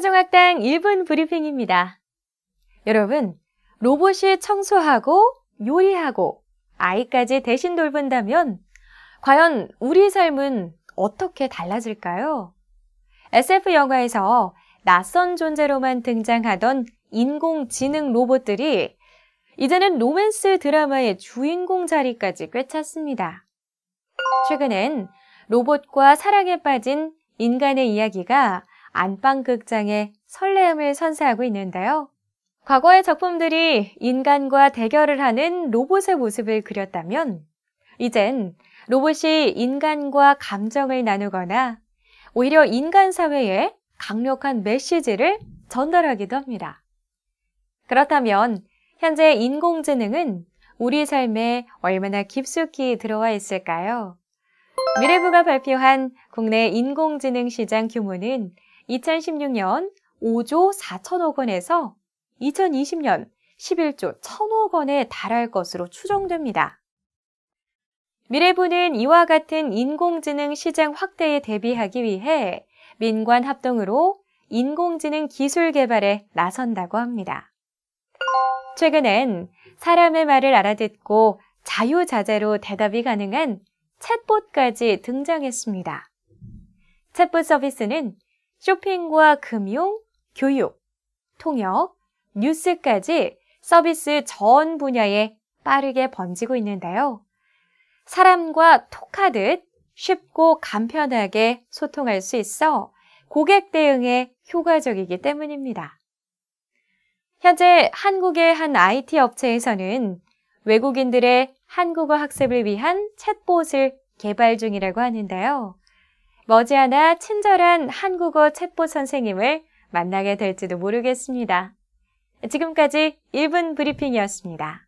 세종학당 1분 브리핑입니다. 여러분, 로봇이 청소하고 요리하고 아이까지 대신 돌본다면 과연 우리 삶은 어떻게 달라질까요? SF 영화에서 낯선 존재로만 등장하던 인공지능 로봇들이 이제는 로맨스 드라마의 주인공 자리까지 꿰찼습니다. 최근엔 로봇과 사랑에 빠진 인간의 이야기가 안방극장에 설레음을 선사하고 있는데요. 과거의 작품들이 인간과 대결을 하는 로봇의 모습을 그렸다면 이젠 로봇이 인간과 감정을 나누거나 오히려 인간 사회에 강력한 메시지를 전달하기도 합니다. 그렇다면 현재 인공지능은 우리 삶에 얼마나 깊숙이 들어와 있을까요? 미래부가 발표한 국내 인공지능 시장 규모는 2016년 5조 4천억 원에서 2020년 11조 1천억 원에 달할 것으로 추정됩니다. 미래부는 이와 같은 인공지능 시장 확대에 대비하기 위해 민관 합동으로 인공지능 기술 개발에 나선다고 합니다. 최근엔 사람의 말을 알아듣고 자유자재로 대답이 가능한 챗봇까지 등장했습니다. 챗봇 서비스는 쇼핑과 금융, 교육, 통역, 뉴스까지 서비스 전 분야에 빠르게 번지고 있는데요. 사람과 톡하듯 쉽고 간편하게 소통할 수 있어 고객 대응에 효과적이기 때문입니다. 현재 한국의 한 IT 업체에서는 외국인들의 한국어 학습을 위한 챗봇을 개발 중이라고 하는데요. 머지않아 친절한 한국어 챗봇 선생님을 만나게 될지도 모르겠습니다. 지금까지 1분 브리핑이었습니다.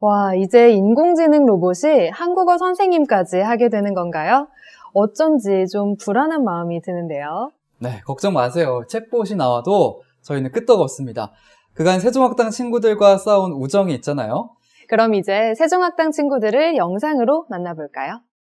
와, 이제 인공지능 로봇이 한국어 선생님까지 하게 되는 건가요? 어쩐지 좀 불안한 마음이 드는데요. 네, 걱정 마세요. 챗봇이 나와도 저희는 끄떡없습니다. 그간 세종학당 친구들과 쌓아온 우정이 있잖아요. 그럼 이제 세종학당 친구들을 영상으로 만나볼까요?